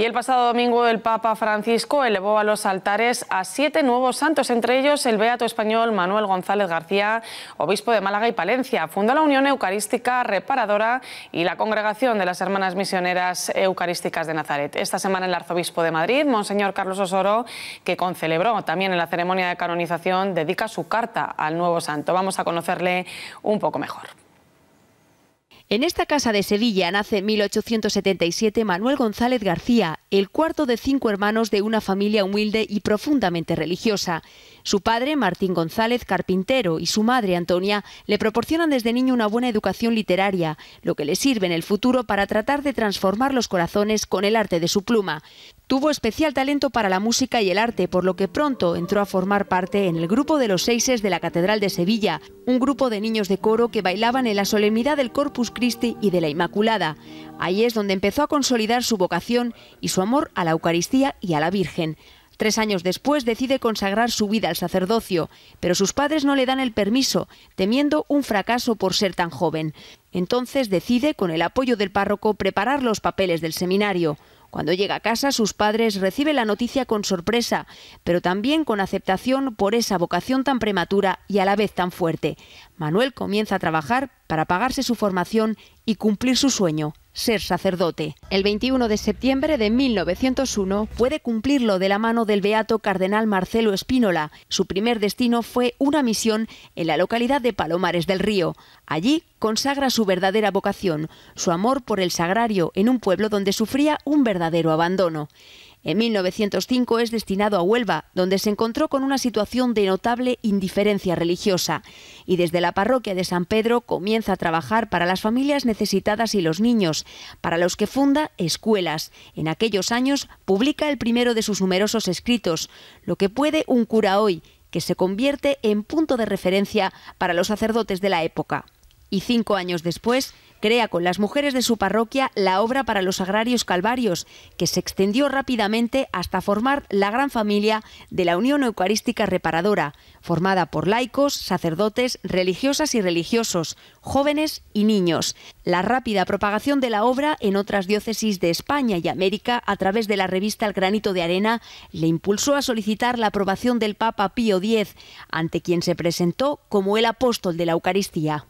Y el pasado domingo el Papa Francisco elevó a los altares a siete nuevos santos, entre ellos el beato español Manuel González García, obispo de Málaga y Palencia. Fundó la Unión Eucarística Reparadora y la Congregación de las Hermanas Misioneras Eucarísticas de Nazaret. Esta semana el arzobispo de Madrid, Monseñor Carlos Osoro, que concelebró también en la ceremonia de canonización, dedica su carta al nuevo santo. Vamos a conocerle un poco mejor. En esta casa de Sevilla nace en 1877 Manuel González García, el cuarto de cinco hermanos de una familia humilde y profundamente religiosa. Su padre, Martín González, carpintero, y su madre, Antonia, le proporcionan desde niño una buena educación literaria, lo que le sirve en el futuro para tratar de transformar los corazones con el arte de su pluma. Tuvo especial talento para la música y el arte, por lo que pronto entró a formar parte en el grupo de los Seises de la Catedral de Sevilla, un grupo de niños de coro que bailaban en la solemnidad del Corpus Christi y de la Inmaculada. Ahí es donde empezó a consolidar su vocación y su amor a la Eucaristía y a la Virgen. Tres años después decide consagrar su vida al sacerdocio, pero sus padres no le dan el permiso, temiendo un fracaso por ser tan joven. Entonces decide, con el apoyo del párroco, preparar los papeles del seminario. Cuando llega a casa, sus padres reciben la noticia con sorpresa, pero también con aceptación por esa vocación tan prematura y a la vez tan fuerte. Manuel comienza a trabajar para pagarse su formación y cumplir su sueño, ser sacerdote. El 21 de septiembre de 1901 puede cumplirlo de la mano del beato cardenal Marcelo Espínola. Su primer destino fue una misión en la localidad de Palomares del Río. Allí consagra su verdadera vocación, su amor por el sagrario en un pueblo donde sufría un verdadero abandono. En 1905 es destinado a Huelva, donde se encontró con una situación de notable indiferencia religiosa, y desde la parroquia de San Pedro comienza a trabajar para las familias necesitadas y los niños, para los que funda escuelas. En aquellos años publica el primero de sus numerosos escritos, Lo que puede un cura hoy, que se convierte en punto de referencia para los sacerdotes de la época. Y cinco años después, crea con las mujeres de su parroquia la obra para los agrarios calvarios, que se extendió rápidamente hasta formar la gran familia de la Unión Eucarística Reparadora, formada por laicos, sacerdotes, religiosas y religiosos, jóvenes y niños. La rápida propagación de la obra en otras diócesis de España y América a través de la revista El Granito de Arena le impulsó a solicitar la aprobación del Papa Pío X, ante quien se presentó como el apóstol de la Eucaristía.